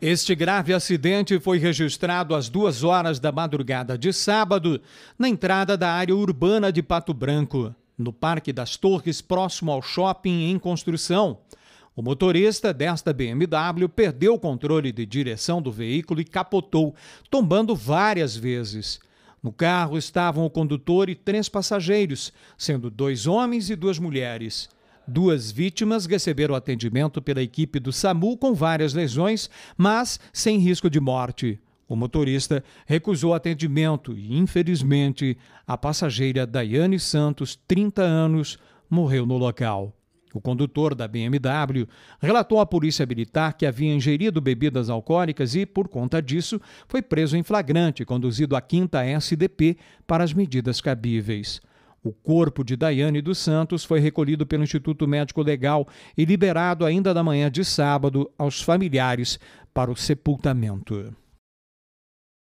Este grave acidente foi registrado às duas horas da madrugada de sábado, na entrada da área urbana de Pato Branco, no Parque das Torres, próximo ao shopping em construção. O motorista desta BMW perdeu o controle de direção do veículo e capotou, tombando várias vezes. No carro estavam o condutor e três passageiros, sendo dois homens e duas mulheres. Duas vítimas receberam atendimento pela equipe do SAMU com várias lesões, mas sem risco de morte. O motorista recusou atendimento e, infelizmente, a passageira Daiane Santos, 30 anos, morreu no local. O condutor da BMW relatou à polícia militar que havia ingerido bebidas alcoólicas e, por conta disso, foi preso em flagrante e conduzido à 5 SDP para as medidas cabíveis. O corpo de Daiane dos Santos foi recolhido pelo Instituto Médico Legal e liberado ainda na manhã de sábado aos familiares para o sepultamento.